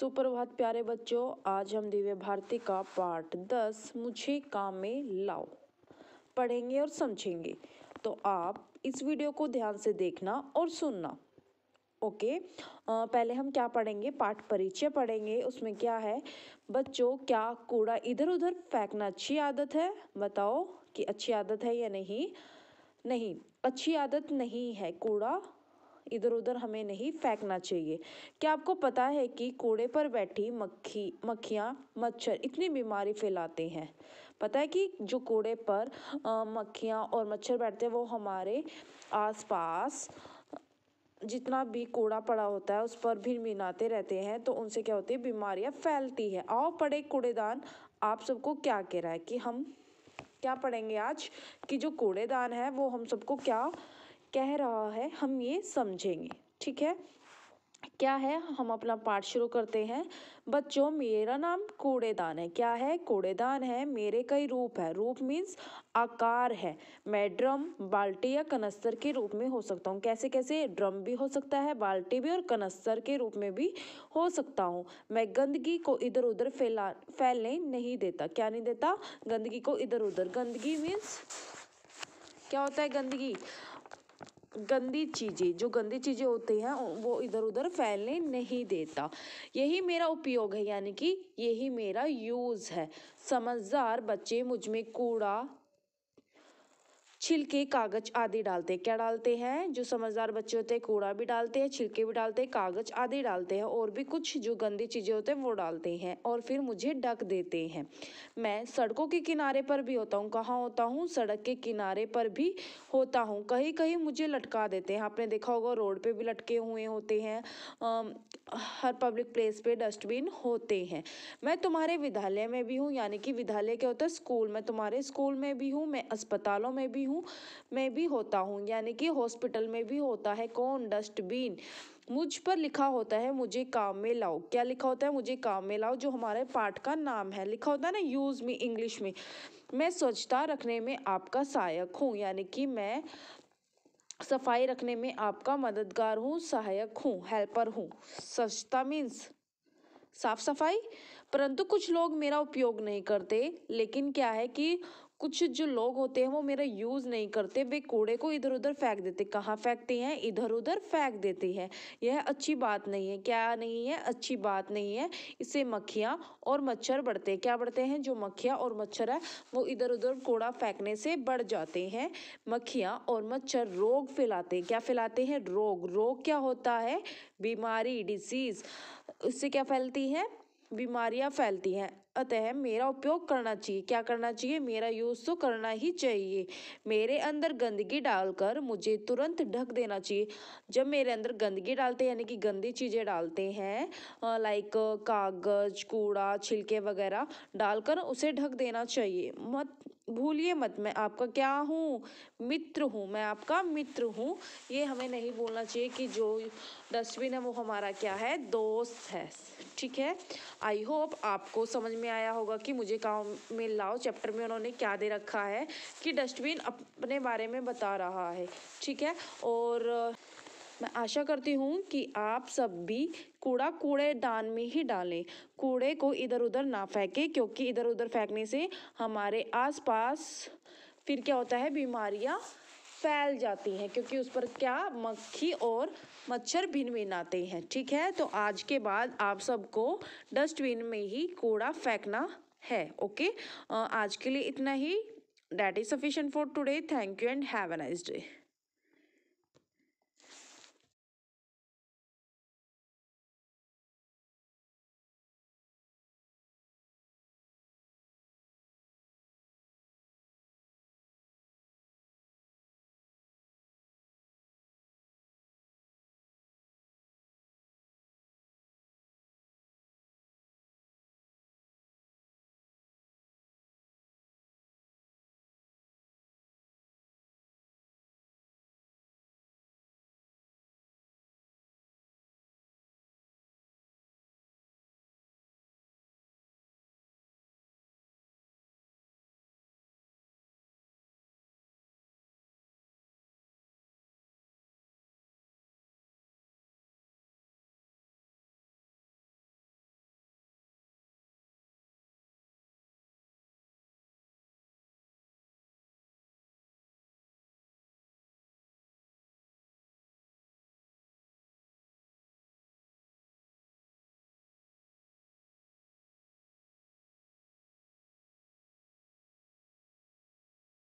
सुप्रभात प्यारे बच्चों आज हम दिव्य भारती का पार्ट दस मुझे काम में लाओ पढ़ेंगे और समझेंगे तो आप इस वीडियो को ध्यान से देखना और सुनना ओके आ, पहले हम क्या पढ़ेंगे पाठ परिचय पढ़ेंगे उसमें क्या है बच्चों क्या कूड़ा इधर उधर फेंकना अच्छी आदत है बताओ कि अच्छी आदत है या नहीं नहीं अच्छी आदत नहीं है कूड़ा इधर उधर हमें नहीं फेंकना चाहिए क्या आपको पता है कि कूड़े पर बैठी मक्खी मक्खियाँ मच्छर इतनी बीमारी फैलाते हैं पता है कि जो कूड़े पर मक्खियाँ और मच्छर बैठते हैं वो हमारे आसपास जितना भी कूड़ा पड़ा होता है उस पर भी मिनाते रहते हैं तो उनसे क्या होती है बीमारियाँ फैलती है आओ पड़े कूड़ेदान आप सबको क्या कह रहा है कि हम क्या पढ़ेंगे आज कि जो कूड़ेदान है वो हम सबको क्या कह रहा है हम ये समझेंगे ठीक है क्या है हम अपना पाठ शुरू करते हैं बच्चों मेरा नाम कूड़ेदान है क्या है कूड़ेदान है मेरे कई रूप है रूप मीन्स आकार है मैं ड्रम बाल्टी या कनस्तर के रूप में हो सकता हूँ कैसे कैसे ड्रम भी हो सकता है बाल्टी भी और कनस्तर के रूप में भी हो सकता हूँ मैं गंदगी को इधर उधर फैला फैलने नहीं देता क्या नहीं देता गंदगी को इधर उधर गंदगी मीन्स क्या होता है गंदगी गंदी चीज़ें जो गंदी चीज़ें होती हैं वो इधर उधर फैलने नहीं देता यही मेरा उपयोग है यानी कि यही मेरा यूज़ है समझदार बच्चे मुझ में कूड़ा छिलके कागज आदि डालते हैं क्या डालते हैं जो समझदार बच्चे होते हैं कूड़ा भी डालते हैं छिलके भी डालते हैं कागज आदि डालते हैं और भी कुछ जो गंदी चीज़ें होते हैं वो डालते हैं और फिर मुझे डक देते हैं मैं सड़कों के किनारे पर भी होता हूँ कहाँ होता हूँ सड़क के किनारे पर भी होता हूँ कहीं कहीं मुझे लटका देते हैं आपने देखा होगा रोड पे भी लटके हुए होते हैं हर पब्लिक प्लेस पे डस्टबिन होते हैं मैं तुम्हारे विद्यालय में भी हूँ यानी कि विद्यालय क्या होता है स्कूल मैं तुम्हारे स्कूल में भी हूँ मैं अस्पतालों में भी हूँ हूँ मैं भी होता हूँ यानी कि हॉस्पिटल में भी होता है कौन डस्टबिन मुझ पर लिखा होता है मुझे काम में लाओ क्या लिखा होता है मुझे काम में लाओ जो हमारे पाठ का नाम है लिखा होता है ना यूज़ मी इंग्लिश में मैं स्वच्छता रखने में आपका सहायक हूँ यानी कि मैं सफाई रखने में आपका मददगार हूँ सहायक हूँ हेल्पर हूँ स्वच्छता मीन्स साफ सफाई परंतु कुछ लोग मेरा उपयोग नहीं करते लेकिन क्या है कि कुछ जो लोग होते हैं वो मेरा यूज़ नहीं करते वे कूड़े को इधर उधर फेंक देते कहाँ फेंकते हैं इधर उधर फेंक देते हैं यह अच्छी बात नहीं है क्या नहीं है अच्छी बात नहीं है इससे मक्खियाँ और मच्छर बढ़ते हैं क्या बढ़ते हैं जो मक्खियाँ और मच्छर है वो इधर उधर कूड़ा फेंकने से बढ़ जाते हैं मक्खियाँ और मच्छर रोग फैलाते हैं क्या फैलाते हैं रोग रोग क्या होता है बीमारी डिजीज़ उससे क्या फैलती है बीमारियां फैलती हैं अतः मेरा उपयोग करना चाहिए क्या करना चाहिए मेरा यूज़ तो करना ही चाहिए मेरे अंदर गंदगी डालकर मुझे तुरंत ढक देना चाहिए जब मेरे अंदर गंदगी डालते हैं यानी कि गंदी चीज़ें डालते हैं लाइक कागज़ कूड़ा छिलके वगैरह डालकर उसे ढक देना चाहिए मत भूलिए मत मैं आपका क्या हूँ मित्र हूँ मैं आपका मित्र हूँ ये हमें नहीं बोलना चाहिए कि जो डस्टबिन है वो हमारा क्या है दोस्त है ठीक है आई होप आपको समझ में में आया होगा कि मुझे गाँव में लाओ चैप्टर में उन्होंने क्या दे रखा है कि डस्टबिन अपने बारे में बता रहा है ठीक है और मैं आशा करती हूँ कि आप सब भी कूड़ा कूड़ेदान में ही डालें कूड़े को इधर उधर ना फेंकें क्योंकि इधर उधर फेंकने से हमारे आसपास फिर क्या होता है बीमारियाँ फैल जाती हैं क्योंकि उस पर क्या मक्खी और मच्छर भिन भिन आते हैं ठीक है तो आज के बाद आप सबको डस्टबिन में ही कूड़ा फेंकना है ओके आज के लिए इतना ही that is sufficient for today thank you and have a nice day